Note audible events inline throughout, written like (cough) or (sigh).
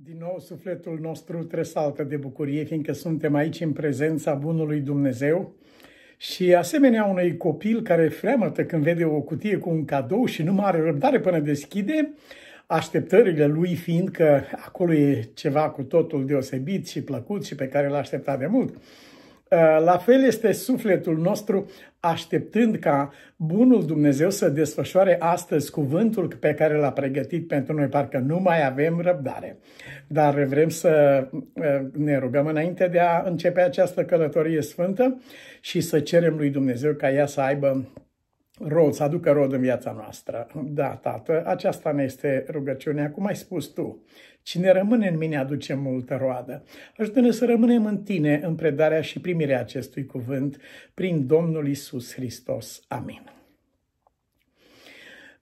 Din nou, sufletul nostru tresaltă de bucurie, fiindcă suntem aici în prezența Bunului Dumnezeu și asemenea unui copil care freamătă când vede o cutie cu un cadou și nu mai are răbdare până deschide, așteptările lui fiind că acolo e ceva cu totul deosebit și plăcut și pe care l-a așteptat de mult. Eh, la fel este sufletul nostru așteptând ca bunul Dumnezeu să desfășoare astăzi cuvântul pe care l-a pregătit pentru noi, parcă nu mai avem răbdare. Dar vrem să eh, ne rugăm înainte de a începe această călătorie sfântă și să cerem lui Dumnezeu ca ea să aibă rod, să aducă rod în viața noastră. Da, Tată, aceasta ne este rugăciunea, cum ai spus tu. Cine rămâne în mine aduce multă roadă. Ajută-ne să rămânem în tine în predarea și primirea acestui cuvânt prin Domnul Isus Hristos. Amin.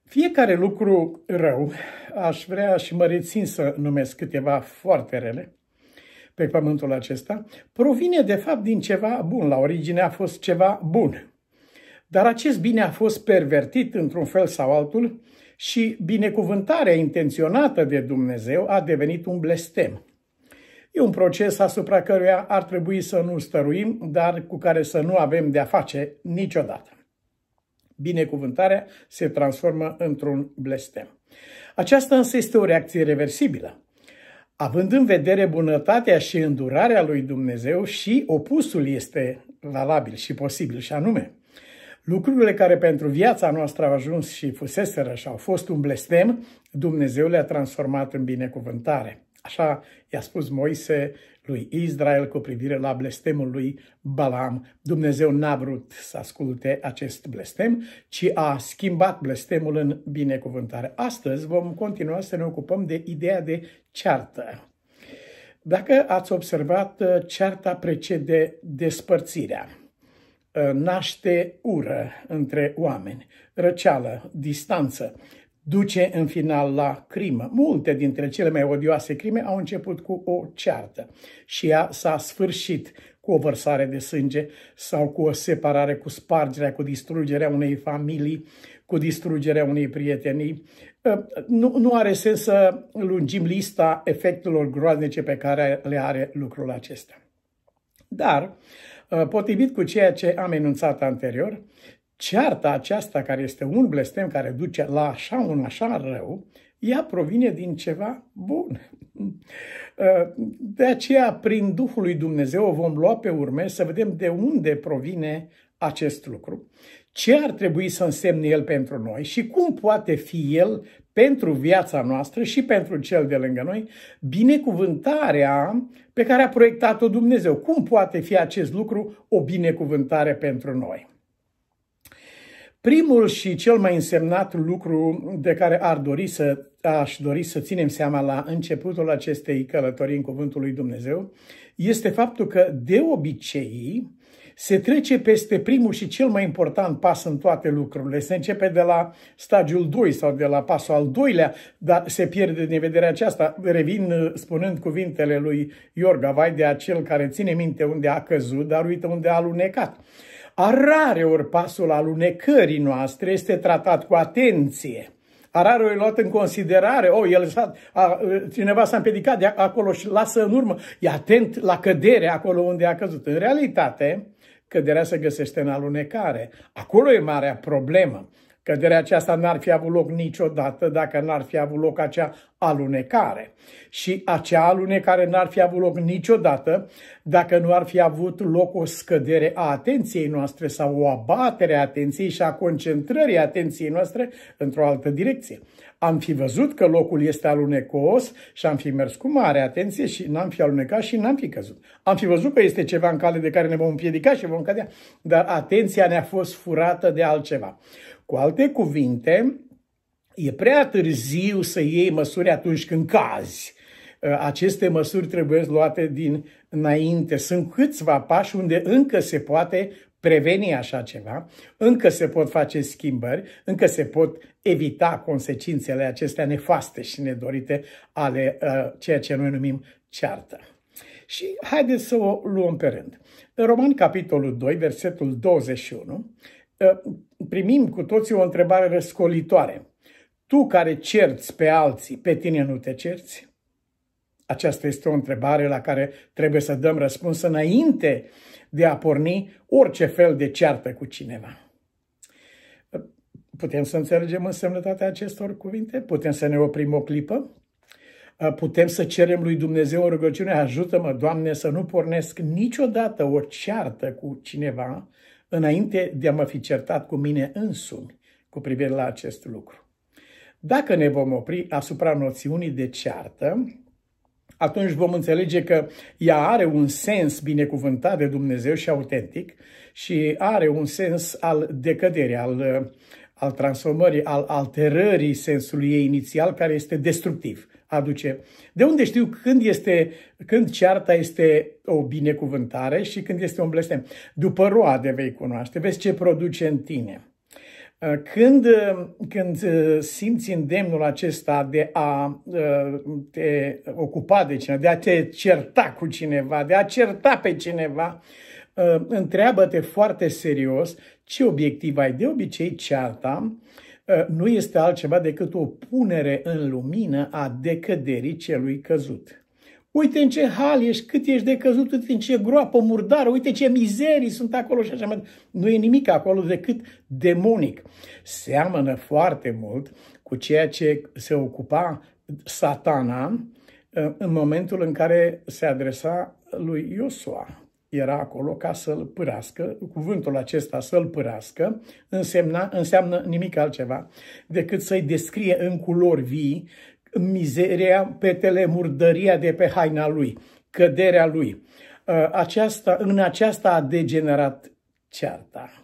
Fiecare lucru rău, aș vrea și mă rețin să numesc câteva foarte rele, pe pământul acesta, provine de fapt din ceva bun. La origine a fost ceva bun. Dar acest bine a fost pervertit într-un fel sau altul și binecuvântarea intenționată de Dumnezeu a devenit un blestem. E un proces asupra căruia ar trebui să nu stăruim, dar cu care să nu avem de-a face niciodată. Binecuvântarea se transformă într-un blestem. Aceasta însă este o reacție reversibilă. Având în vedere bunătatea și îndurarea lui Dumnezeu și opusul este valabil și posibil și anume Lucrurile care pentru viața noastră au ajuns și fuseseră și au fost un blestem, Dumnezeu le-a transformat în binecuvântare. Așa i-a spus Moise lui Israel cu privire la blestemul lui Balaam. Dumnezeu n-a vrut să asculte acest blestem, ci a schimbat blestemul în binecuvântare. Astăzi vom continua să ne ocupăm de ideea de ceartă. Dacă ați observat, cearta precede despărțirea. Ă, naște ură între oameni, răceală, distanță, duce în final la crimă. Multe dintre cele mai odioase crime au început cu o ceartă și ea s-a sfârșit cu o vărsare de sânge sau cu o separare, cu spargerea, cu distrugerea unei familii, cu distrugerea unei prietenii. Ă, nu, nu are sens să lungim lista efectelor groaznice pe care le are lucrul acesta. Dar Uh, potrivit cu ceea ce am enunțat anterior, cearta aceasta, care este un blestem care duce la așa un așa rău, ea provine din ceva bun. (laughs) Uh, de aceea, prin Duhul lui Dumnezeu, vom lua pe urme să vedem de unde provine acest lucru ce ar trebui să însemne El pentru noi și cum poate fi El pentru viața noastră și pentru cel de lângă noi, binecuvântarea pe care a proiectat-o Dumnezeu. Cum poate fi acest lucru o binecuvântare pentru noi? Primul și cel mai însemnat lucru de care ar dori să, aș dori să ținem seama la începutul acestei călătorii în Cuvântul lui Dumnezeu este faptul că, de obicei, se trece peste primul și cel mai important pas în toate lucrurile. Se începe de la stadiul 2 sau de la pasul al doilea, dar se pierde din vedere aceasta. Revin uh, spunând cuvintele lui Iorga, vai de acel care ține minte unde a căzut, dar uită unde a alunecat. Arare ori pasul alunecării noastre este tratat cu atenție. Arare o luat în considerare, oh, el s-a, a, uh, cineva s-a împiedicat de acolo și lasă în urmă, e atent la cădere acolo unde a căzut. În realitate, căderea se găsește în alunecare. Acolo e marea problemă. Căderea aceasta n-ar fi avut loc niciodată dacă n-ar fi avut loc acea alunecare. Și acea alunecare n-ar fi avut loc niciodată dacă nu ar fi avut loc o scădere a atenției noastre sau o abatere a atenției și a concentrării atenției noastre într-o altă direcție. Am fi văzut că locul este alunecos și am fi mers cu mare atenție și n-am fi alunecat și n-am fi căzut. Am fi văzut că este ceva în cale de care ne vom împiedica și vom cădea, dar atenția ne-a fost furată de altceva. Cu alte cuvinte, e prea târziu să iei măsuri atunci când cazi. Uh, aceste măsuri trebuie luate din înainte. Sunt câțiva pași unde încă se poate preveni așa ceva, încă se pot face schimbări, încă se pot evita consecințele acestea nefaste și nedorite ale uh, ceea ce noi numim ceartă. Și haideți să o luăm pe rând. În Roman, capitolul 2, versetul 21, Ă, primim cu toții o întrebare răscolitoare. Tu care cerți pe alții, pe tine nu te cerți? Aceasta este o întrebare la care trebuie să dăm răspuns înainte de a porni orice fel de ceartă cu cineva. Ă, putem să înțelegem însemnătatea acestor cuvinte? Putem să ne oprim o clipă? Ă, putem să cerem lui Dumnezeu o rugăciune, ajută-mă, Doamne, să nu pornesc niciodată o ceartă cu cineva înainte de a mă fi certat cu mine însumi cu privire la acest lucru. Dacă ne vom opri asupra noțiunii de ceartă, atunci vom înțelege că ea are un sens binecuvântat de Dumnezeu și autentic și are un sens al decăderii, al al transformării, al alterării sensului ei inițial, care este destructiv, aduce. De unde știu când, este, când cearta este o binecuvântare și când este un blestem? După roade vei cunoaște, vezi ce produce în tine. Uh, când, uh, când uh, simți îndemnul acesta de a te ocupa de cineva, de a te certa cu cineva, de a certa pe cineva, întreabă-te foarte serios ce obiectiv ai? De obicei, cearta ă, nu este altceva decât o punere în lumină a decăderii celui căzut. Uite în ce hal ești, cât ești de căzut, uite în ce groapă murdară, uite ce mizerii sunt acolo și așa mai Nu e nimic acolo decât demonic. Seamănă foarte mult cu ceea ce se ocupa satana ă, în momentul în care se adresa lui Iosua era acolo ca să-l pârască, cuvântul acesta să-l pârască, însemna, înseamnă nimic altceva decât să-i descrie în culori vii mizeria, petele, murdăria de pe haina lui, căderea lui. Uh, aceasta, în aceasta a degenerat cearta.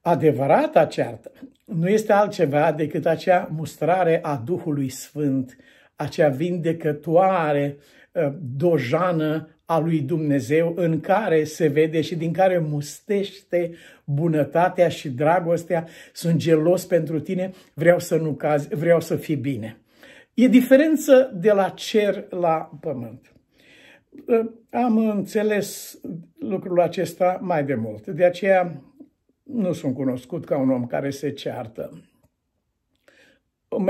Adevărata ceartă nu este altceva decât acea mustrare a Duhului Sfânt, acea vindecătoare uh, Uh, dojană a lui Dumnezeu în care se vede și din care mustește bunătatea și dragostea. Sunt gelos pentru tine, vreau să nu cazi, vreau să fii bine. E diferență de la cer la pământ. Uh, am înțeles lucrul acesta mai de mult, de aceea nu sunt cunoscut ca un om care se ceartă.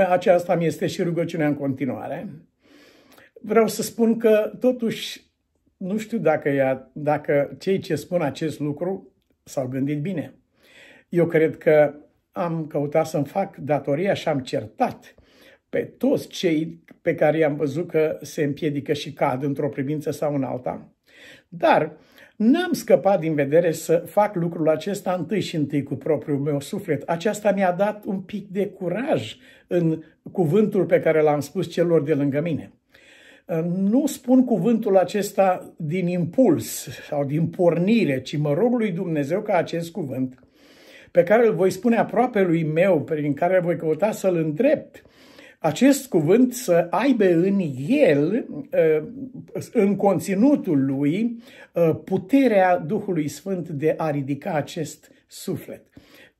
Aceasta mi este și rugăciunea în continuare vreau să spun că totuși nu știu dacă, ea, dacă cei ce spun acest lucru s-au gândit bine. Eu cred că am căutat să-mi fac datoria și am certat pe toți cei pe care i-am văzut că se împiedică și cad într-o privință sau în alta. Dar n-am scăpat din vedere să fac lucrul acesta întâi și întâi cu propriul meu suflet. Aceasta mi-a dat un pic de curaj în cuvântul pe care l-am spus celor de lângă mine. Ă, nu spun cuvântul acesta din impuls sau din pornire, ci mă rog lui Dumnezeu ca acest cuvânt, pe care îl voi spune aproape lui meu, prin care voi căuta să-l îndrept, acest cuvânt să aibă în el, ă, în conținutul lui, ă, puterea Duhului Sfânt de a ridica acest suflet.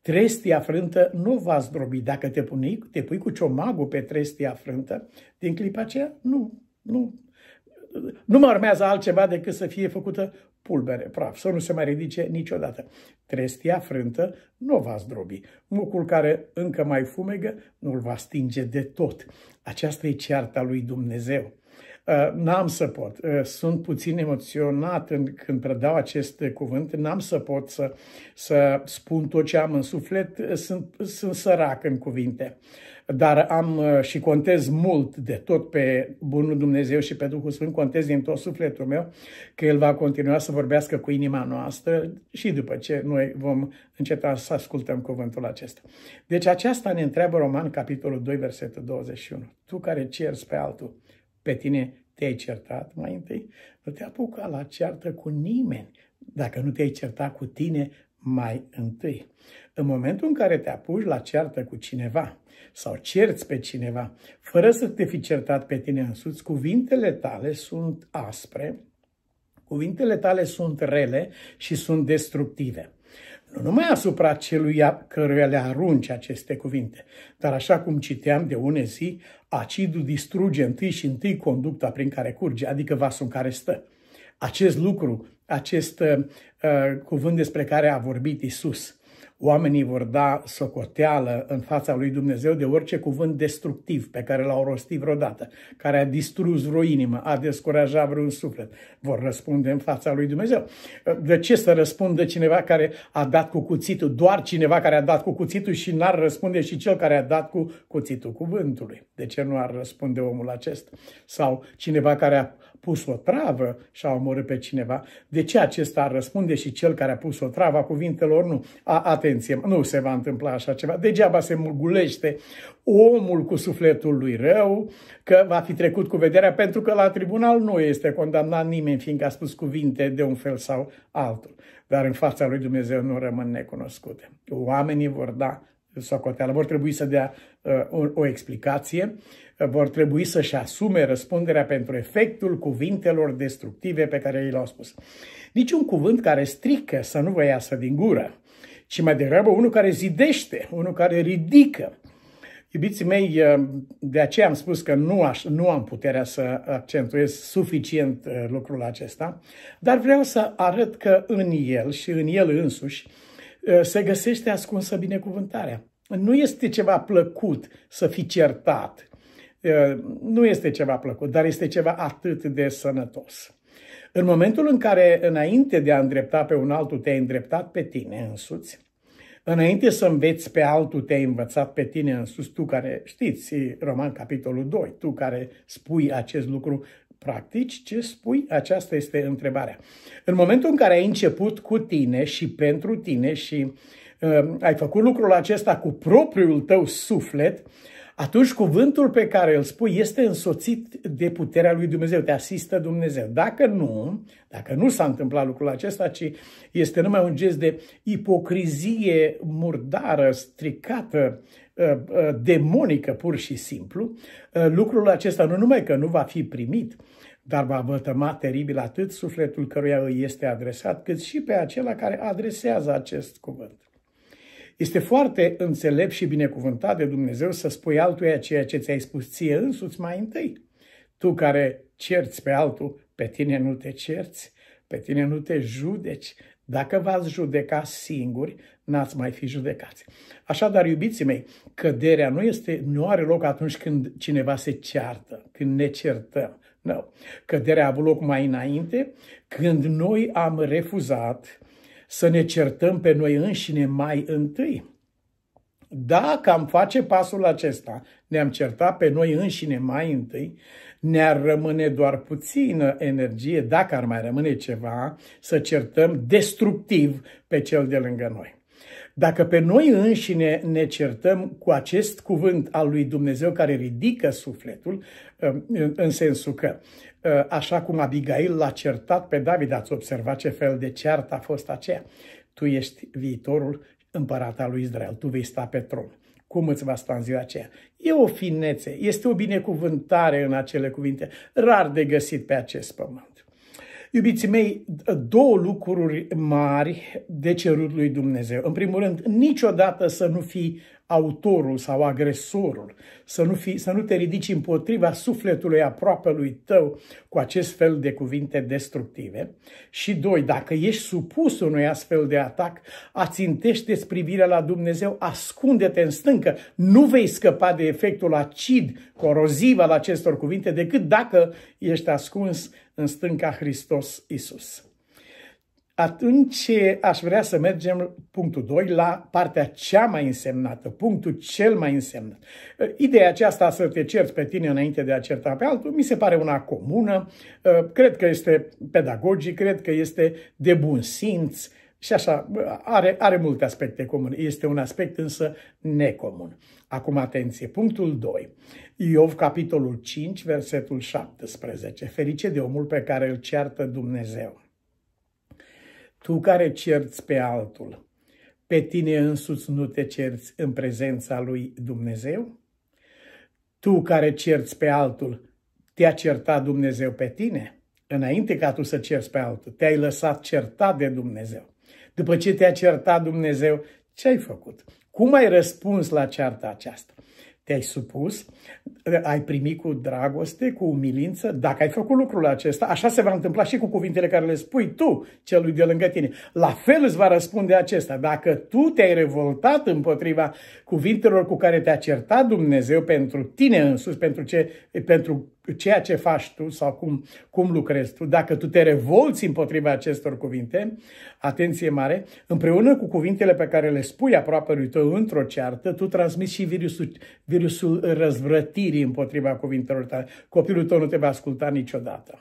Trestia frântă nu va zdrobi. Dacă te pui, te pui cu ciomagul pe trestia frântă, din clipa aceea, nu, nu, nu mai urmează altceva decât să fie făcută pulbere, praf, să nu se mai ridice niciodată. Trestia frântă nu o va zdrobi. Mucul care încă mai fumegă nu îl va stinge de tot. Aceasta e cearta lui Dumnezeu. Uh, n-am să pot. Uh, sunt puțin emoționat când predau acest cuvânt. N-am să pot să, să spun tot ce am în suflet. Sunt, sunt sărac în cuvinte dar am uh, și contez mult de tot pe Bunul Dumnezeu și pe Duhul Sfânt, contez din tot sufletul meu că El va continua să vorbească cu inima noastră și după ce noi vom înceta să ascultăm cuvântul acesta. Deci aceasta ne întreabă Roman, capitolul 2, versetul 21. Tu care ceri pe altul, pe tine te-ai certat mai întâi, nu te apuca la ceartă cu nimeni. Dacă nu te-ai certat cu tine, mai întâi. În momentul în care te apuci la ceartă cu cineva sau cerți pe cineva, fără să te fi certat pe tine însuți, cuvintele tale sunt aspre, cuvintele tale sunt rele și sunt destructive. Nu numai asupra celui căruia le arunci aceste cuvinte, dar așa cum citeam de une zi, acidul distruge întâi și întâi conducta prin care curge, adică vasul în care stă. Acest lucru acest uh, cuvânt despre care a vorbit Isus. Oamenii vor da socoteală în fața lui Dumnezeu de orice cuvânt destructiv pe care l-au rostit vreodată, care a distrus vreo inimă, a descurajat vreun suflet. Vor răspunde în fața lui Dumnezeu. De ce să răspundă cineva care a dat cu cuțitul? Doar cineva care a dat cu cuțitul și n-ar răspunde și cel care a dat cu cuțitul cuvântului. De ce nu ar răspunde omul acesta? Sau cineva care a pus o travă și a omorât pe cineva, de ce acesta ar răspunde și cel care a pus o travă a cuvintelor nu? A, atenție, nu se va întâmpla așa ceva. Degeaba se mulgulește omul cu sufletul lui rău, că va fi trecut cu vederea, pentru că la tribunal nu este condamnat nimeni, fiindcă a spus cuvinte de un fel sau altul. Dar în fața lui Dumnezeu nu rămân necunoscute. Oamenii vor da socoteală, vor trebui să dea uh, o, o explicație, vor trebui să-și asume răspunderea pentru efectul cuvintelor destructive pe care ei le-au spus. Niciun cuvânt care strică să nu vă iasă din gură, ci mai degrabă unul care zidește, unul care ridică. Iubiții mei, uh, de aceea am spus că nu, aș, nu am puterea să accentuez suficient uh, lucrul acesta, dar vreau să arăt că în el și în el însuși Eh, se găsește ascunsă binecuvântarea. Nu este ceva plăcut să fii certat. Eh, nu este ceva plăcut, dar este ceva atât de sănătos. În momentul în care, înainte de a îndrepta pe un altul, te-ai îndreptat pe tine însuți, înainte să înveți pe altul, te-ai învățat pe tine însuți, tu care știți, Roman capitolul 2, tu care spui acest lucru Practici ce spui? Aceasta este întrebarea. În momentul în care ai început cu tine și pentru tine și uh, ai făcut lucrul acesta cu propriul tău suflet, atunci cuvântul pe care îl spui este însoțit de puterea lui Dumnezeu, te asistă Dumnezeu. Dacă nu, dacă nu s-a întâmplat lucrul acesta, ci este numai un gest de ipocrizie murdară, stricată, uh, uh, demonică pur și simplu, uh, lucrul acesta nu numai că nu va fi primit, dar va vătăma teribil atât sufletul căruia îi este adresat, cât și pe acela care adresează acest cuvânt. Este foarte înțelept și binecuvântat de Dumnezeu să spui altuia ceea ce ți-ai spus ție însuți mai întâi. Tu care cerți pe altul, pe tine nu te cerți, pe tine nu te judeci. Dacă v-ați judeca singuri, n-ați mai fi judecați. Așadar, iubiții mei, căderea nu, este, nu are loc atunci când cineva se ceartă, când ne certăm, nu. Căderea a avut loc mai înainte, când noi am refuzat să ne certăm pe noi înșine mai întâi. Dacă am face pasul acesta, ne-am certat pe noi înșine mai întâi, ne-ar rămâne doar puțină energie, dacă ar mai rămâne ceva, să certăm destructiv pe cel de lângă noi. Dacă pe noi înșine ne certăm cu acest cuvânt al lui Dumnezeu care ridică sufletul, uh, în sensul că, uh, așa cum Abigail l-a certat pe David, ați observat ce fel de ceartă a fost aceea, tu ești viitorul împărat al lui Israel, tu vei sta pe tron. Cum îți va sta în ziua aceea? E o finețe, este o binecuvântare în acele cuvinte, rar de găsit pe acest pământ. Iubiții mei, două lucruri mari de cerut lui Dumnezeu. În primul rând, niciodată să nu fii autorul sau agresorul, să nu, fi, să nu te ridici împotriva sufletului aproapelui tău cu acest fel de cuvinte destructive. Și doi, dacă ești supus unui astfel de atac, ațintește-ți privirea la Dumnezeu, ascunde-te în stâncă, nu vei scăpa de efectul acid, coroziv al acestor cuvinte decât dacă ești ascuns în stânca Hristos Isus. Atunci aș vrea să mergem, punctul 2, la partea cea mai însemnată, punctul cel mai însemnat. Uh, ideea aceasta să te cerți pe tine înainte de a certa pe altul, mi se pare una comună, uh, cred că este pedagogic, cred că este de bun simț și așa, uh, are, are multe aspecte comune. Este un aspect însă necomun. Acum atenție, punctul 2. Iov, capitolul 5, versetul 17. Ferice de omul pe care îl ceartă Dumnezeu. Tu care cerți pe altul, pe tine însuți nu te cerți în prezența lui Dumnezeu? Tu care cerți pe altul, te-a certat Dumnezeu pe tine? Înainte ca tu să cerți pe altul, te-ai lăsat certat de Dumnezeu. După ce te-a certat Dumnezeu, ce ai făcut? Cum ai răspuns la cearta aceasta? te-ai supus, ai primit cu dragoste, cu umilință, dacă ai făcut lucrul acesta, așa se va întâmpla și cu cuvintele care le spui tu celui de lângă tine. La fel îți va răspunde acesta. Dacă tu te-ai revoltat împotriva cuvintelor cu care te-a certat Dumnezeu pentru tine însuți, pentru, ce, pentru ceea ce faci tu sau cum, cum lucrezi tu, dacă tu te revolți împotriva acestor cuvinte, atenție mare, împreună cu cuvintele pe care le spui lui tău într-o ceartă, tu transmiți și virusul, virusul răzvrătirii împotriva cuvintelor tale. Copilul tău nu te va asculta niciodată.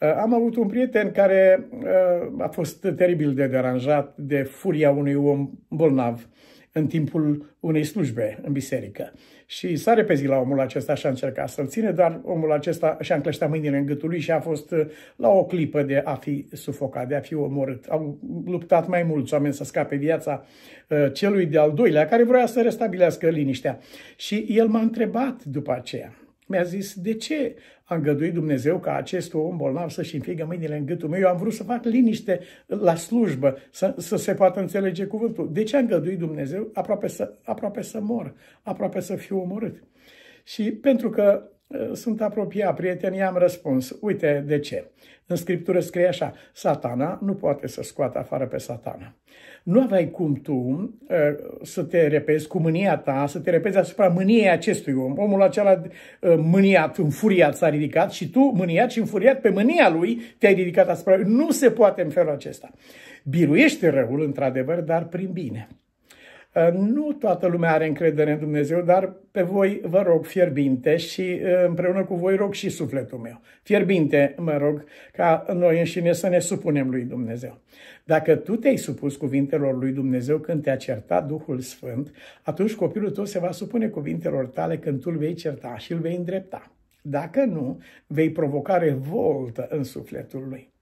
Uh, am avut un prieten care uh, a fost teribil de deranjat de furia unui om bolnav în timpul unei slujbe în biserică. Și s-a repezit la omul acesta și a încercat să-l ține, dar omul acesta și-a încleștat mâinile în gâtul lui și a fost uh, la o clipă de a fi sufocat, de a fi omorât. Au luptat mai mulți oameni să scape viața uh, celui de-al doilea, care vrea să restabilească liniștea. Și el m-a întrebat după aceea, mi-a zis, de ce a îngăduit Dumnezeu ca acest om bolnav să-și înfigă mâinile în gâtul meu? Eu am vrut să fac liniște la slujbă, să, să se poată înțelege cuvântul. De ce a îngăduit Dumnezeu? Aproape să, aproape să mor, aproape să fiu omorât. Și pentru că Eh, sunt apropiat, prieteni, am răspuns. Uite de ce. În Scriptură scrie așa, satana nu poate să scoată afară pe satana. Nu aveai cum tu eh, să te repezi cu mânia ta, să te repezi asupra mâniei acestui om. Omul acela eh, mâniat, înfuriat s-a ridicat și tu, mâniat și înfuriat pe mânia lui, te-ai ridicat asupra lui. Nu se poate în felul acesta. Biruiește răul, într-adevăr, dar prin bine. Ă, nu toată lumea are încredere în Dumnezeu, dar pe voi vă rog fierbinte și ă, împreună cu voi rog și sufletul meu. Fierbinte, mă rog, ca noi înșine să ne supunem lui Dumnezeu. Dacă tu te-ai supus cuvintelor lui Dumnezeu când te-a certat Duhul Sfânt, atunci copilul tău se va supune cuvintelor tale când tu îl vei certa și îl vei îndrepta. Dacă nu, vei provoca revoltă în sufletul lui.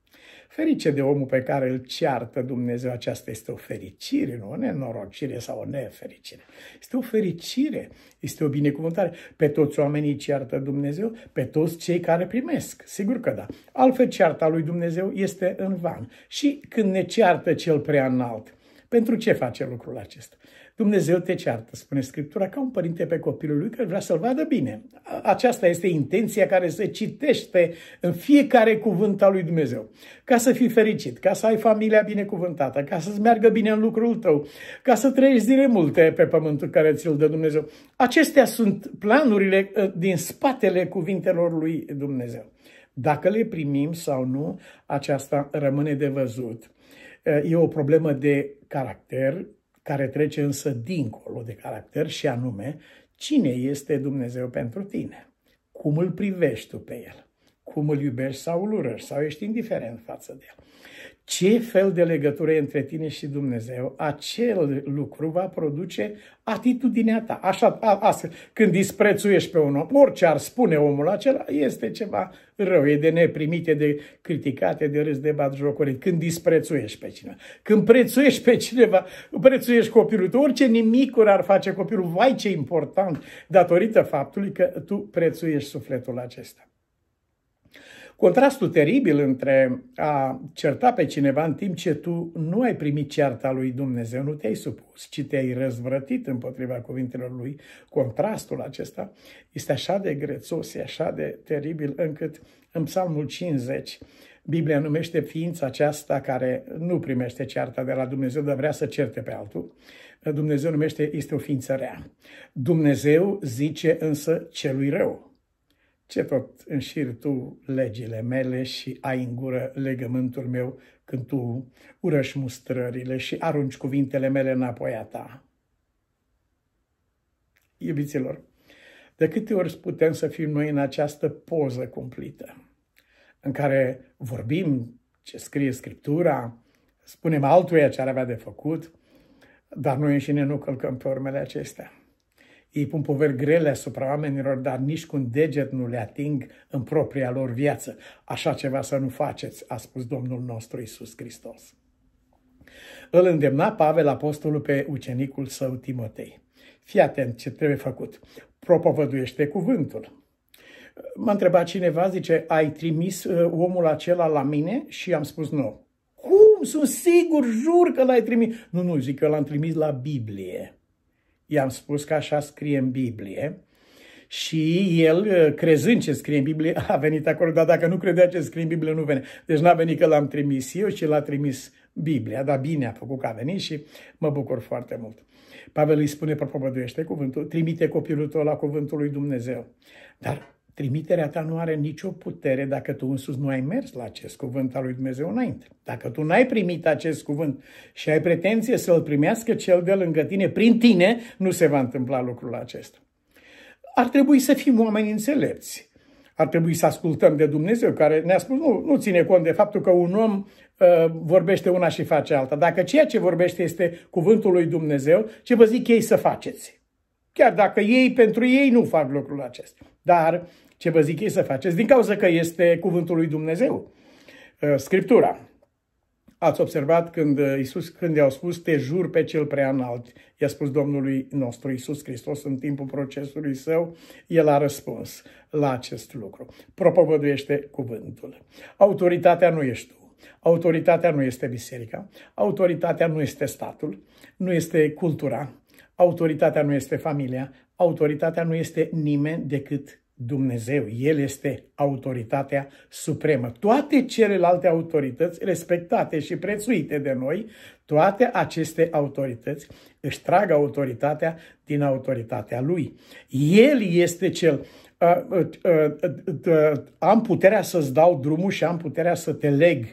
Ferice de omul pe care îl ceartă Dumnezeu, aceasta este o fericire, nu o nenorocire sau o nefericire. Este o fericire, este o binecuvântare. Pe toți oamenii ceartă Dumnezeu, pe toți cei care primesc, sigur că da. Altfel cearta lui Dumnezeu este în van. Și când ne ceartă cel prea înalt, pentru ce face lucrul acesta? Dumnezeu te ceartă, spune Scriptura, ca un părinte pe copilul lui care vrea să-l vadă bine. Aceasta este intenția care se citește în fiecare cuvânt al lui Dumnezeu. Ca să fii fericit, ca să ai familia binecuvântată, ca să-ți meargă bine în lucrul tău, ca să trăiești zile multe pe pământul care ți-l dă Dumnezeu. Acestea sunt planurile ă, din spatele cuvintelor lui Dumnezeu. Dacă le primim sau nu, aceasta rămâne de văzut. E o problemă de caracter, care trece însă dincolo de caracter și anume cine este Dumnezeu pentru tine, cum îl privești tu pe el, cum îl iubești sau îl urăști sau ești indiferent față de el ce fel de legătură e între tine și Dumnezeu, acel lucru va produce atitudinea ta. Așa, a, astfel, când disprețuiești pe un om, orice ar spune omul acela, este ceva rău, e de neprimit, e de criticate, de râs, de batjocorit. Când disprețuiești pe cineva, când prețuiești pe cineva, prețuiești copilul tău, orice nimicuri ar face copilul, vai ce important, datorită faptului că tu prețuiești sufletul acesta. Contrastul teribil între a certa pe cineva în timp ce tu nu ai primit cearta lui Dumnezeu, nu te-ai supus, ci te-ai răzvrătit împotriva cuvintelor lui, contrastul acesta este așa de grețos, e așa de teribil încât în Psalmul 50 Biblia numește ființa aceasta care nu primește cearta de la Dumnezeu, dar vrea să certe pe altul. Dumnezeu numește, este o ființă rea. Dumnezeu zice însă celui rău. Ce tot înșir tu legile mele și ai în gură legământul meu când tu urăși mustrările și arunci cuvintele mele înapoi a ta? Iubiților, de câte ori putem să fim noi în această poză cumplită, în care vorbim ce scrie Scriptura, spunem altuia ce ar avea de făcut, dar noi înșine nu călcăm pe urmele acestea. Ei pun poveri grele asupra oamenilor, dar nici cu un deget nu le ating în propria lor viață. Așa ceva să nu faceți, a spus Domnul nostru Isus Hristos. Îl îndemna Pavel apostolul pe ucenicul său Timotei. Fii atent ce trebuie făcut. Propovăduiește cuvântul. M-a întrebat cineva, zice, ai trimis ă, omul acela la mine? Și am spus nu. Cum? Sunt sigur, jur că l-ai trimis. Nu, nu, zic că l-am trimis la Biblie i-am spus că așa scrie în Biblie, și el, uh, crezând ce scrie în Biblie, (laughs) a venit acolo, dar dacă nu credea ce scrie în Biblie, nu venea. Deci n-a venit că l-am trimis eu, ci l-a trimis Biblia, dar bine a făcut că a venit și mă bucur foarte mult. Pavel îi spune, propovăduiește cuvântul, trimite copilul tău la cuvântul lui Dumnezeu. Dar Trimiterea ta nu are nicio putere dacă tu însuți nu ai mers la acest cuvânt al lui Dumnezeu înainte. Dacă tu n-ai primit acest cuvânt și ai pretenție să-l primească cel de lângă tine, prin tine, nu se va întâmpla lucrul acesta. Ar trebui să fim oameni înțelepți. Ar trebui să ascultăm de Dumnezeu care ne-a spus, nu, nu ține cont de faptul că un om uh, vorbește una și face alta. Dacă ceea ce vorbește este cuvântul lui Dumnezeu, ce vă zic ei să faceți? Chiar dacă ei, pentru ei, nu fac lucrul acesta. Dar ce vă zic ei să faceți, din cauza că este cuvântul lui Dumnezeu, uh, Scriptura. Ați observat când uh, Iisus, când i-au spus, te jur pe cel prea înalt, i-a spus Domnului nostru Iisus Hristos în timpul procesului său, el a răspuns la acest lucru. Propovăduiește cuvântul. Autoritatea nu ești tu. Autoritatea nu este biserica, autoritatea nu este statul, nu este cultura, autoritatea nu este familia, autoritatea nu este nimeni decât Dumnezeu, El este autoritatea supremă. Toate celelalte autorități respectate și prețuite de noi, toate aceste autorități își trag autoritatea din autoritatea Lui. El este cel uh, uh, uh, am puterea să-ți dau drumul și am puterea să te leg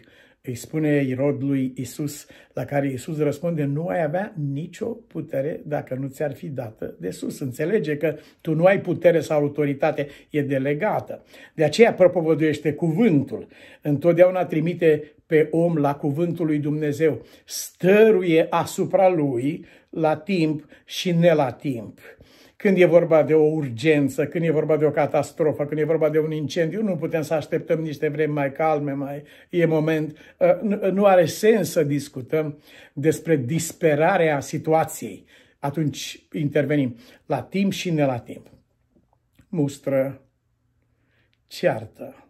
îi spune Irod lui Isus, la care Isus răspunde, nu ai avea nicio putere dacă nu ți-ar fi dată de sus. Înțelege că tu nu ai putere sau autoritate, e delegată. De aceea propovăduiește cuvântul. Întotdeauna trimite pe om la cuvântul lui Dumnezeu. Stăruie asupra lui la timp și ne la timp când e vorba de o urgență, când e vorba de o catastrofă, când e vorba de un incendiu, nu putem să așteptăm niște vremi mai calme, mai e moment. Ă, nu are sens să discutăm despre disperarea situației. Atunci intervenim la timp și ne la timp. Mustră, ceartă,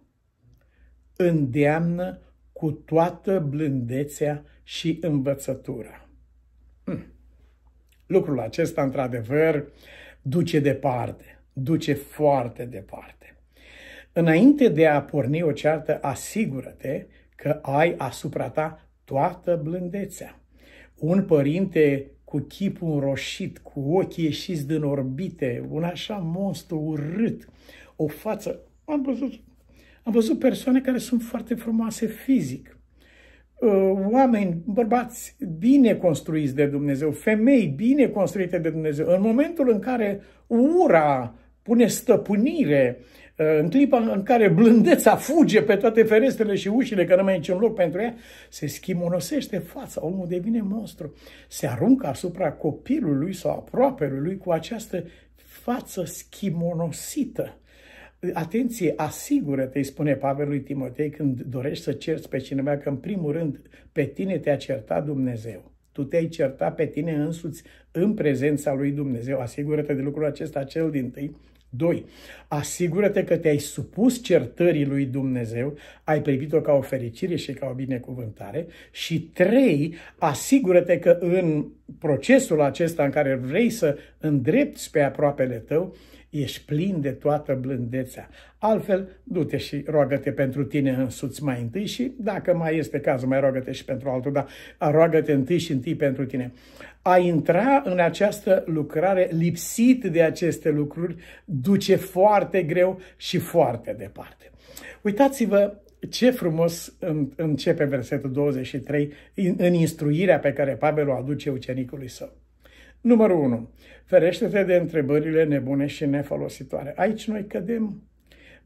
îndeamnă cu toată blândețea și învățătura. Hm. Lucrul acesta, într-adevăr, uh, duce departe, duce foarte departe. Înainte de a porni o ceartă, asigură-te că ai asupra ta toată blândețea. Un părinte cu chipul roșit, cu ochii ieșiți din orbite, un așa monstru urât, o față. Am văzut, am văzut persoane care sunt foarte frumoase fizic, Uh, oameni, bărbați bine construiți de Dumnezeu, femei bine construite de Dumnezeu, în momentul în care ura pune stăpânire, uh, în clipa în care blândeța fuge pe toate ferestrele și ușile, că nu mai e niciun loc pentru ea, se schimonosește fața, omul devine monstru, se aruncă asupra copilului sau lui cu această față schimonosită atenție, asigură-te, îi spune Pavel lui Timotei când dorești să cerți pe cineva, că în primul rând pe tine te-a certat Dumnezeu. Tu te-ai certat pe tine însuți în prezența lui Dumnezeu. Asigură-te de lucrul acesta cel din tâi. doi. Asigură-te că te-ai supus certării lui Dumnezeu, ai privit-o ca o fericire și ca o binecuvântare. Și trei, Asigură-te că în procesul acesta în care vrei să îndrepti pe aproapele tău, ești plin de toată blândețea. Altfel, du-te și roagă-te pentru tine însuți mai întâi și, dacă mai este cazul, mai roagă-te și pentru altul, dar roagă-te întâi și întâi pentru tine. A intra în această lucrare lipsit de aceste lucruri duce foarte greu și foarte departe. Uitați-vă ce frumos începe versetul 23 în instruirea pe care Pavel o aduce ucenicului său. Numărul 1 ferește-te de întrebările nebune și nefolositoare. Aici noi cădem.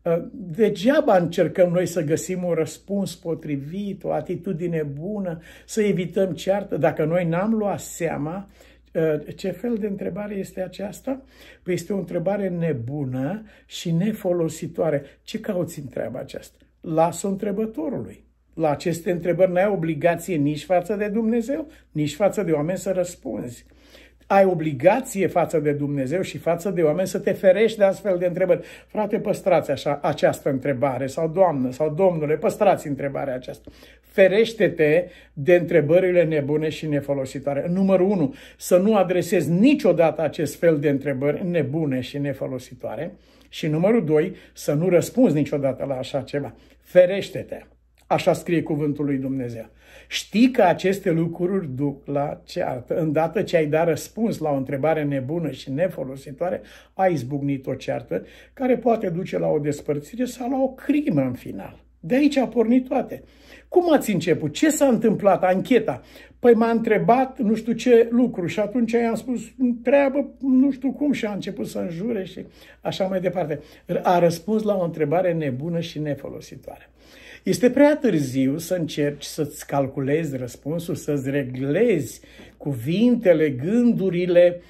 Ă, degeaba încercăm noi să găsim un răspuns potrivit, o atitudine bună, să evităm ceartă, dacă noi n-am luat seama ă, ce fel de întrebare este aceasta? Păi este o întrebare nebună și nefolositoare. Ce cauți în treaba aceasta? Lasă întrebătorului. La aceste întrebări n-ai obligație nici față de Dumnezeu, nici față de oameni să răspunzi ai obligație față de Dumnezeu și față de oameni să te ferești de astfel de întrebări. Frate, păstrați așa, această întrebare sau Doamnă sau Domnule, păstrați întrebarea aceasta. Ferește-te de întrebările nebune și nefolositoare. Numărul 1. Să nu adresezi niciodată acest fel de întrebări nebune și nefolositoare. Și numărul 2. Să nu răspunzi niciodată la așa ceva. Ferește-te! Așa scrie cuvântul lui Dumnezeu. Știi că aceste lucruri duc la ceartă. Îndată ce ai dat răspuns la o întrebare nebună și nefolositoare, ai izbucnit o ceartă care poate duce la o despărțire sau la o crimă în final. De aici a pornit toate. Cum ați început? Ce s-a întâmplat? Ancheta. Păi m-a întrebat nu știu ce lucru și atunci i-am spus treabă nu știu cum și a început să înjure și așa mai departe. A răspuns la o întrebare nebună și nefolositoare. Este prea târziu să încerci să-ți calculezi răspunsul, să-ți reglezi cuvintele, gândurile,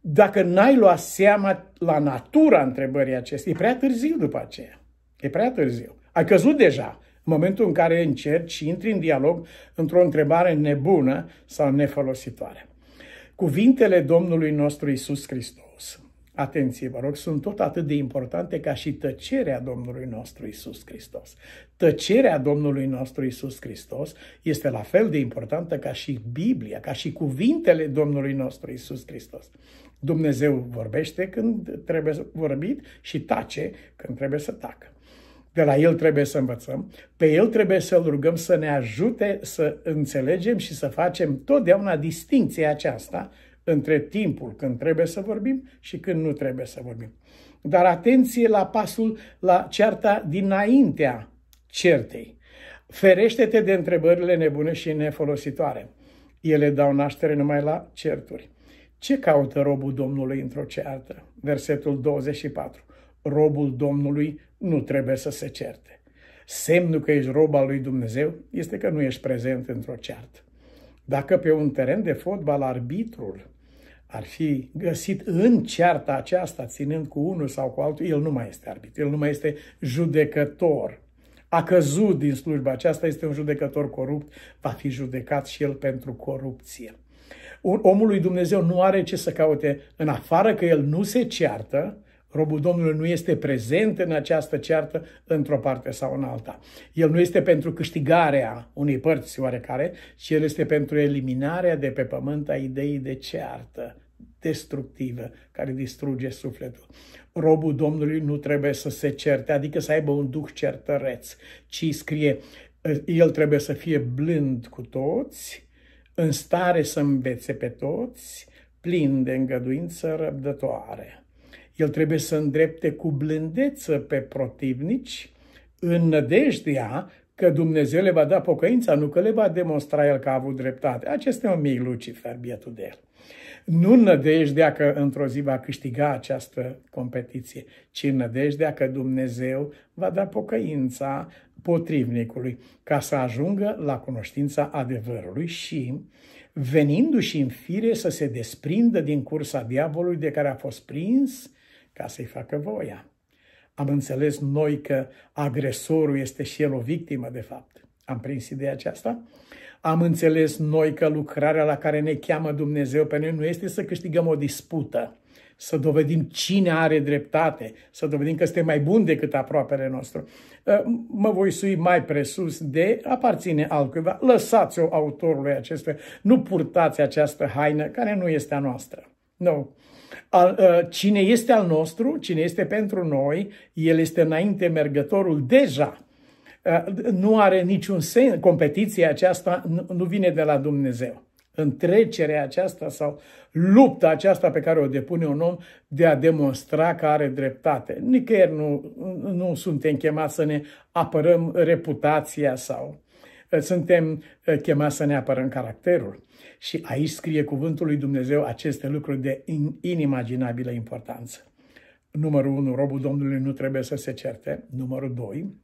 dacă n-ai luat seama la natura întrebării acestei. E prea târziu după aceea. E prea târziu. Ai căzut deja. În momentul în care încerci și intri în dialog într-o întrebare nebună sau nefolositoare. Cuvintele Domnului nostru Isus Hristos atenție vă rog, sunt tot atât de importante ca și tăcerea Domnului nostru Isus Hristos. Tăcerea Domnului nostru Isus Hristos este la fel de importantă ca și Biblia, ca și cuvintele Domnului nostru Isus Hristos. Dumnezeu vorbește când trebuie vorbit și tace când trebuie să tacă. De la El trebuie să învățăm, pe El trebuie să-L rugăm să ne ajute să înțelegem și să facem totdeauna distinția aceasta între timpul când trebuie să vorbim și când nu trebuie să vorbim. Dar atenție la pasul, la cearta dinaintea certei. Ferește-te de întrebările nebune și nefolositoare. Ele dau naștere numai la certuri. Ce caută robul Domnului într-o ceartă? Versetul 24. Robul Domnului nu trebuie să se certe. Semnul că ești rob al lui Dumnezeu este că nu ești prezent într-o ceartă. Dacă pe un teren de fotbal arbitrul ar fi găsit în cearta aceasta, ținând cu unul sau cu altul, el nu mai este arbitru, el nu mai este judecător. A căzut din slujba aceasta, este un judecător corupt, va fi judecat și el pentru corupție. Omul lui Dumnezeu nu are ce să caute în afară că el nu se ceartă, Robul Domnului nu este prezent în această ceartă într-o parte sau în alta. El nu este pentru câștigarea unei părți oarecare, ci el este pentru eliminarea de pe pământ a ideii de ceartă destructivă care distruge sufletul. Robul Domnului nu trebuie să se certe, adică să aibă un duh certăreț, ci scrie, el trebuie să fie blând cu toți, în stare să învețe pe toți, plin de îngăduință răbdătoare. El trebuie să îndrepte cu blândeță pe protivnici în nădejdea că Dumnezeu le va da pocăința, nu că le va demonstra el că a avut dreptate. Acesta e un mic Lucifer, bietul de el. Nu în nădejdea că într-o zi va câștiga această competiție, ci în nădejdea că Dumnezeu va da pocăința potrivnicului ca să ajungă la cunoștința adevărului și venindu-și în fire să se desprindă din cursa diavolului de care a fost prins ca să-i facă voia. Am înțeles noi că agresorul este și el o victimă, de fapt. Am prins ideea aceasta? Am înțeles noi că lucrarea la care ne cheamă Dumnezeu pe noi nu este să câștigăm o dispută, să dovedim cine are dreptate, să dovedim că suntem mai buni decât aproapele nostru. Ă, mă voi sui mai presus de aparține altcuiva. Lăsați-o autorului acestuia. Nu purtați această haină care nu este a noastră. Nu. No. Al, uh, cine este al nostru, cine este pentru noi, el este înainte mergătorul deja. Uh, nu are niciun sens, competiția aceasta nu vine de la Dumnezeu. Întrecerea aceasta sau lupta aceasta pe care o depune un om de a demonstra că are dreptate. Nicăieri nu, nu suntem chemați să ne apărăm reputația sau Eh, suntem eh, chemați să ne apărăm caracterul. Și aici scrie cuvântul lui Dumnezeu aceste lucruri de inimaginabilă importanță. Numărul 1, robul Domnului nu trebuie să se certe. Numărul 2,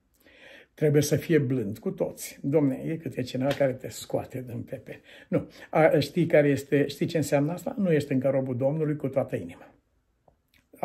trebuie să fie blând cu toți. Domne, e câte cineva care te scoate din pepe. Nu. A, știi, care este, știi ce înseamnă asta? Nu este încă robul Domnului cu toată inima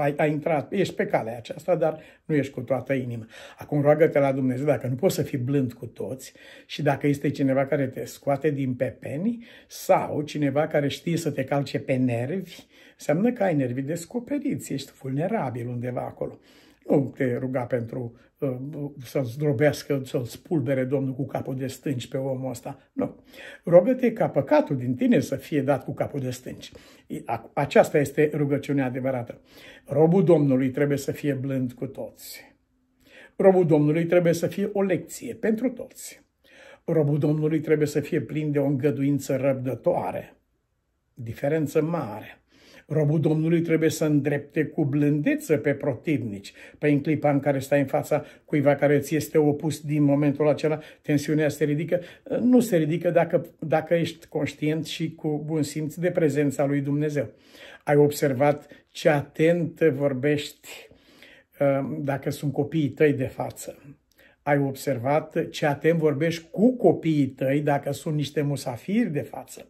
ai, ai intrat, ești pe calea aceasta, dar nu ești cu toată inima. Acum roagă-te la Dumnezeu, dacă nu poți să fii blând cu toți și dacă este cineva care te scoate din pepeni sau cineva care știe să te calce pe nervi, înseamnă că ai nervi descoperiți, ești vulnerabil undeva acolo. Nu te ruga pentru Uh, să-l zdrobească, să-l spulbere Domnul cu capul de stânci pe omul ăsta. Nu. Rogă-te ca păcatul din tine să fie dat cu capul de stânci. Aceasta este rugăciunea adevărată. Robul Domnului trebuie să fie blând cu toți. Robul Domnului trebuie să fie o lecție pentru toți. Robul Domnului trebuie să fie plin de o îngăduință răbdătoare. Diferență mare. Robul Domnului trebuie să îndrepte cu blândeță pe protivnici. Pe în clipa în care stai în fața cuiva care ți este opus din momentul acela, tensiunea se ridică. Nu se ridică dacă, dacă ești conștient și cu bun simț de prezența lui Dumnezeu. Ai observat ce atent vorbești uh, dacă sunt copiii tăi de față. Ai observat ce atent vorbești cu copiii tăi dacă sunt niște musafiri de față.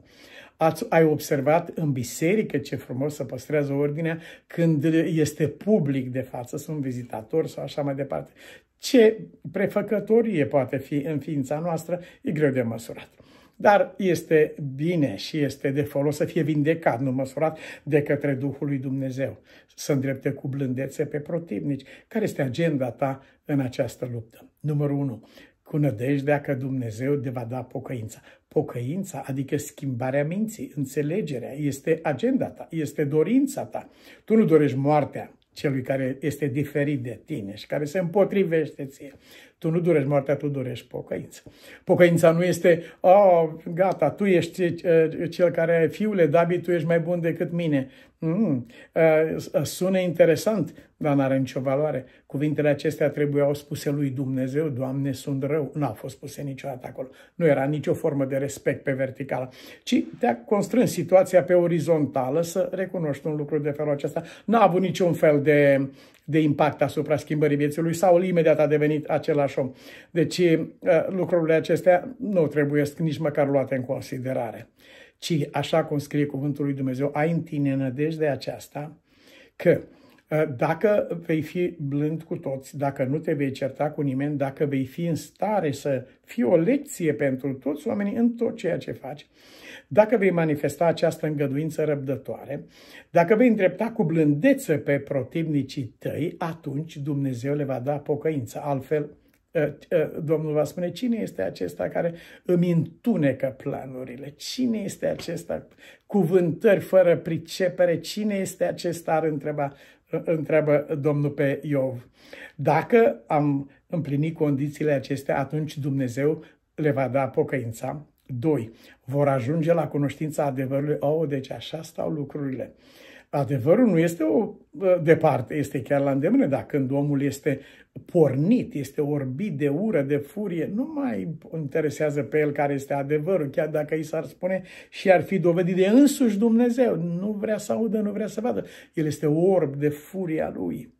Ați, ai observat în biserică ce frumos să păstrează ordinea când este public de față, sunt vizitatori sau așa mai departe. Ce prefăcătorie poate fi în ființa noastră e greu de măsurat. Dar este bine și este de folos să fie vindecat, nu măsurat, de către Duhul lui Dumnezeu. Să îndrepte cu blândețe pe protivnici. Care este agenda ta în această luptă? Numărul 1. Cu nădejdea că Dumnezeu te va da pocăința. Pocăința, adică schimbarea minții, înțelegerea, este agenda ta, este dorința ta. Tu nu dorești moartea celui care este diferit de tine și care se împotrivește ție. Tu nu dorești moartea, tu dorești pocăință. Pocăința nu este, oh, gata, tu ești eh, cel care, fiule, David, tu ești mai bun decât mine. Mm, mm. Eh, eh, sună interesant, dar n-are nicio valoare. Cuvintele acestea trebuiau spuse lui Dumnezeu, Doamne, sunt rău. Nu au fost spuse niciodată acolo. Nu era nicio formă de respect pe verticală, ci te-a constrâns situația pe orizontală să recunoști un lucru de felul acesta. Nu a avut niciun fel de, de impact asupra schimbării vieții lui. sau imediat a devenit același om. Deci eh, lucrurile acestea nu trebuie nici măcar luate în considerare ci așa cum scrie cuvântul lui Dumnezeu, ai în tine nădejdea aceasta că Eh, dacă vei fi blând cu toți, dacă nu te vei certa cu nimeni, dacă vei fi în stare să fii o lecție pentru toți oamenii în tot ceea ce faci, dacă vei manifesta această îngăduință răbdătoare, dacă vei îndrepta cu blândețe pe protivnicii tăi, atunci Dumnezeu le va da pocăință. Altfel, eh, eh, Domnul va spune, cine este acesta care îmi întunecă planurile? Cine este acesta? Cuvântări fără pricepere? Cine este acesta? Ar întreba întreabă Domnul pe Iov. Dacă am împlinit condițiile acestea, atunci Dumnezeu le va da pocăința. 2. Vor ajunge la cunoștința adevărului. Oh, deci așa stau lucrurile. Adevărul nu este o departe, este chiar la îndemână, dar când omul este pornit, este orbit de ură, de furie, nu mai interesează pe el care este adevărul, chiar dacă i s-ar spune și ar fi dovedit de însuși Dumnezeu. Nu vrea să audă, nu vrea să vadă. El este orb de furia lui.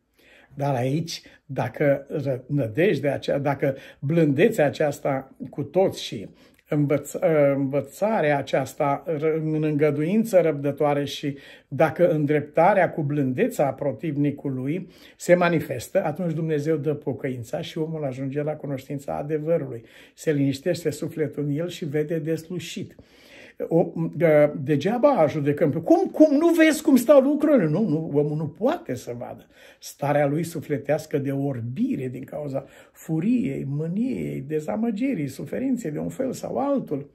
Dar aici, dacă nădejdea aceea, dacă blândețea aceasta cu toți și învăț, ă, învățarea aceasta în îngăduință răbdătoare și dacă îndreptarea cu blândețea a protivnicului se manifestă, atunci Dumnezeu dă pocăința și omul ajunge la cunoștința adevărului. Se liniștește sufletul în el și vede deslușit o, de, degeaba judecăm. Cum, cum? Nu vezi cum stau lucrurile? Nu, nu, omul nu poate să vadă. Starea lui sufletească de orbire din cauza furiei, mâniei, dezamăgirii, suferinței de un fel sau altul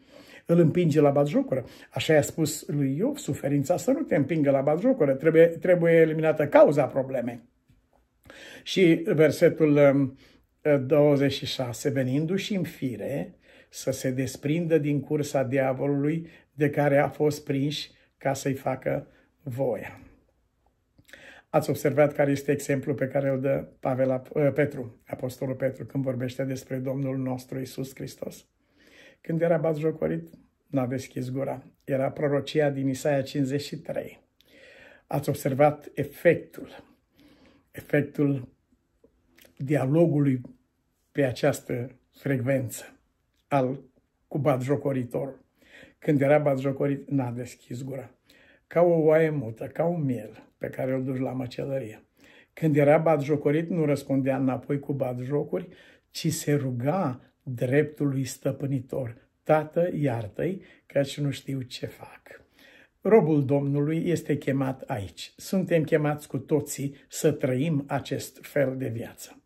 îl împinge la batjocură. Așa i-a spus lui Iov, suferința să nu te împingă la batjocură, trebuie, trebuie eliminată cauza problemei. Și versetul 26, um, venindu-și în fire, să se desprindă din cursa diavolului de care a fost prinși ca să-i facă voia. Ați observat care este exemplul pe care îl dă Pavel, ă, Petru, Apostolul Petru, când vorbește despre Domnul nostru Isus Hristos. Când era batjocorit, n-a deschis gura. Era prorocia din Isaia 53. Ați observat efectul, efectul dialogului pe această frecvență al, cu batjocoritor. Când era batjocorit, n-a deschis gura. Ca o oaie mută, ca un miel pe care îl duci la măcelărie. Când era batjocorit, nu răspundea înapoi cu batjocuri, ci se ruga dreptului stăpânitor. Tată, iartă-i, căci nu știu ce fac. Robul Domnului este chemat aici. Suntem chemați cu toții să trăim acest fel de viață.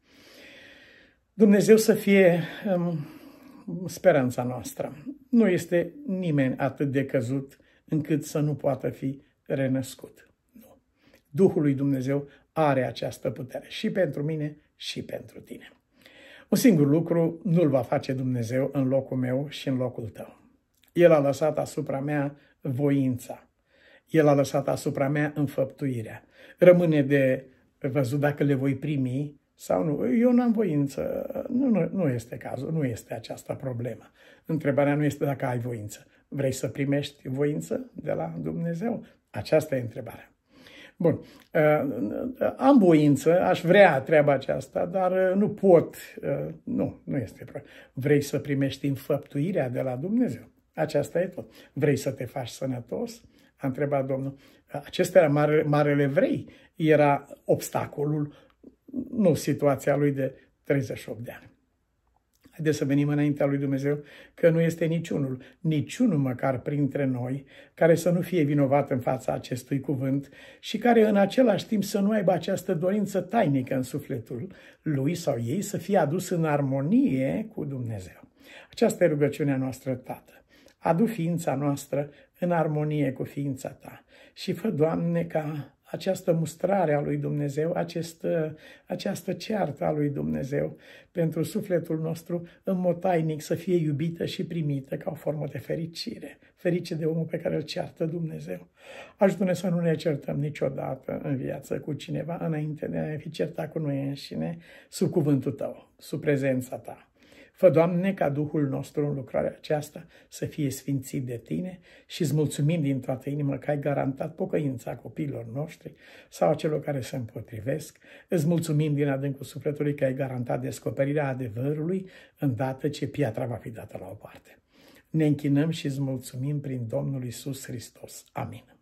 Dumnezeu să fie um, speranța noastră. Nu este nimeni atât de căzut încât să nu poată fi renăscut. Nu. Duhul lui Dumnezeu are această putere și pentru mine și pentru tine. Un singur lucru nu-l va face Dumnezeu în locul meu și în locul tău. El a lăsat asupra mea voința. El a lăsat asupra mea înfăptuirea. Rămâne de văzut dacă le voi primi sau nu. Eu nu am voință. Nu, nu, nu este cazul, nu este aceasta problema Întrebarea nu este dacă ai voință. Vrei să primești voință de la Dumnezeu? Aceasta e întrebarea. Bun. Uh, uh, am voință, aș vrea treaba aceasta, dar uh, nu pot. Nu, nu este problema. Vrei să primești înfăptuirea de la Dumnezeu? Aceasta e tot. Vrei să te faci sănătos? A întrebat Domnul. Acesta era mare, marele vrei. Era obstacolul nu situația lui de 38 de ani. Haideți să venim înaintea lui Dumnezeu că nu este niciunul, niciunul măcar printre noi, care să nu fie vinovat în fața acestui cuvânt și care în același timp să nu aibă această dorință tainică în sufletul lui sau ei să fie adus în armonie cu Dumnezeu. Aceasta e rugăciunea noastră, Tată. Adu ființa noastră în armonie cu ființa Ta și fă, Doamne, ca această mustrare a lui Dumnezeu, acest, uh, această ceartă a lui Dumnezeu pentru sufletul nostru, în mod tainic să fie iubită și primită ca o formă de fericire, ferice de omul pe care îl ceartă Dumnezeu. Ajută-ne să nu ne certăm niciodată în viață cu cineva înainte de a fi certat cu noi înșine, sub cuvântul tău, sub prezența ta. Fă, Doamne, ca Duhul nostru în lucrarea aceasta să fie sfințit de Tine și îți mulțumim din toată inima că ai garantat pocăința copiilor noștri sau a celor care se împotrivesc. Îți mulțumim din adâncul sufletului că ai garantat descoperirea adevărului îndată ce piatra va fi dată la o parte. Ne închinăm și îți mulțumim prin Domnul Isus Hristos. Amin.